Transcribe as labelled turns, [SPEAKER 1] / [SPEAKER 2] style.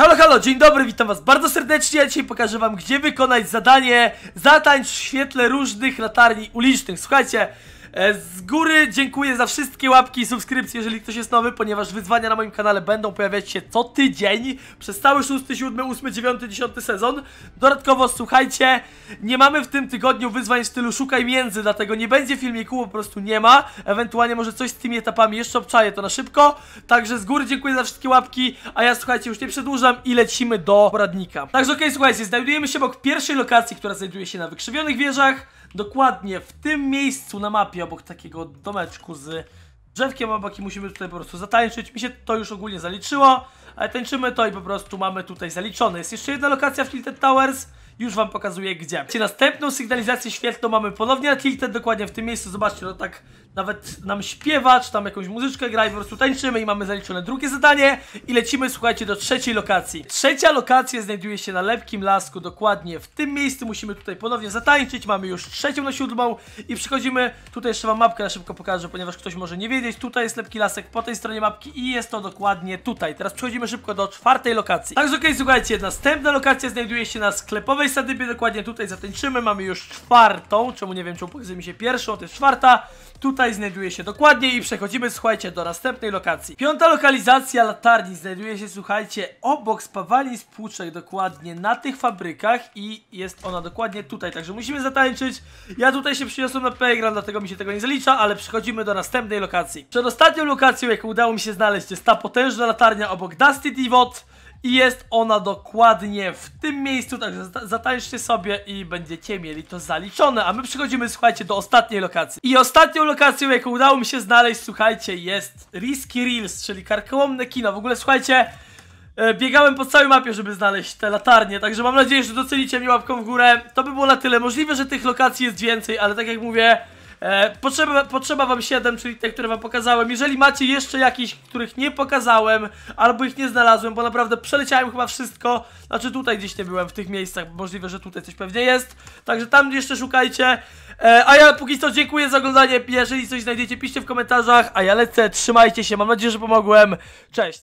[SPEAKER 1] Halo, halo, dzień dobry, witam was bardzo serdecznie. Ja dzisiaj pokażę wam, gdzie wykonać zadanie Zatańcz w świetle różnych latarni ulicznych. Słuchajcie, E, z góry dziękuję za wszystkie łapki i subskrypcje, jeżeli ktoś jest nowy, ponieważ wyzwania na moim kanale będą pojawiać się co tydzień przez cały 6, 7, 8, 9, 10 sezon. Dodatkowo słuchajcie, nie mamy w tym tygodniu wyzwań w stylu szukaj między, dlatego nie będzie filmiku, po prostu nie ma. Ewentualnie może coś z tymi etapami jeszcze obczaję to na szybko. Także z góry dziękuję za wszystkie łapki, a ja słuchajcie, już nie przedłużam i lecimy do poradnika. Także okej, okay, słuchajcie, znajdujemy się obok pierwszej lokacji, która znajduje się na wykrzywionych wieżach. Dokładnie w tym miejscu na mapie obok takiego domeczku z drzewkiem obok i musimy tutaj po prostu zatańczyć. Mi się to już ogólnie zaliczyło, ale tańczymy to i po prostu mamy tutaj zaliczone. Jest jeszcze jedna lokacja w Tilted Towers. Już wam pokazuję gdzie. Czyli następną sygnalizację świetlną mamy ponownie na tilted, dokładnie w tym miejscu. Zobaczcie, no tak nawet nam śpiewa, czy tam jakąś muzyczkę gra i po prostu tańczymy i mamy zaliczone drugie zadanie. I lecimy, słuchajcie, do trzeciej lokacji. Trzecia lokacja znajduje się na Lepkim Lasku, dokładnie w tym miejscu. Musimy tutaj ponownie zatańczyć. Mamy już trzecią na siódmą i przechodzimy. Tutaj jeszcze wam mapkę na szybko pokażę, ponieważ ktoś może nie wiedzieć. Tutaj jest Lepki Lasek po tej stronie mapki i jest to dokładnie tutaj. Teraz przechodzimy szybko do czwartej lokacji. Także okej, okay, słuchajcie, następna lokacja znajduje się na sklepowej miejsca dybie dokładnie tutaj zatańczymy. Mamy już czwartą, czemu nie wiem, czemu pokazuje mi się pierwszą, to jest czwarta. Tutaj znajduje się dokładnie i przechodzimy, słuchajcie, do następnej lokacji. Piąta lokalizacja latarni znajduje się, słuchajcie, obok spawali z płuczek dokładnie na tych fabrykach i jest ona dokładnie tutaj, także musimy zatańczyć. Ja tutaj się przyniosłem na playground, dlatego mi się tego nie zalicza, ale przechodzimy do następnej lokacji. Przedostatnią lokacją, jaką udało mi się znaleźć, jest ta potężna latarnia obok Dusty Divot. I jest ona dokładnie w tym miejscu, także zatańczcie sobie i będziecie mieli to zaliczone. A my przechodzimy, słuchajcie, do ostatniej lokacji. I ostatnią lokacją, jaką udało mi się znaleźć, słuchajcie, jest Risky Reels, czyli karkołomne kino. W ogóle, słuchajcie, e, biegałem po całej mapie, żeby znaleźć te latarnie, także mam nadzieję, że docenicie mi łapką w górę. To by było na tyle. Możliwe, że tych lokacji jest więcej, ale tak jak mówię... E, potrzeba, potrzeba wam 7, czyli te, które wam pokazałem. Jeżeli macie jeszcze jakieś, których nie pokazałem, albo ich nie znalazłem, bo naprawdę przeleciałem chyba wszystko. Znaczy tutaj gdzieś nie byłem, w tych miejscach, możliwe, że tutaj coś pewnie jest. Także tam jeszcze szukajcie. E, a ja póki co dziękuję za oglądanie. Jeżeli coś znajdziecie, piszcie w komentarzach. A ja lecę, trzymajcie się, mam nadzieję, że pomogłem. Cześć!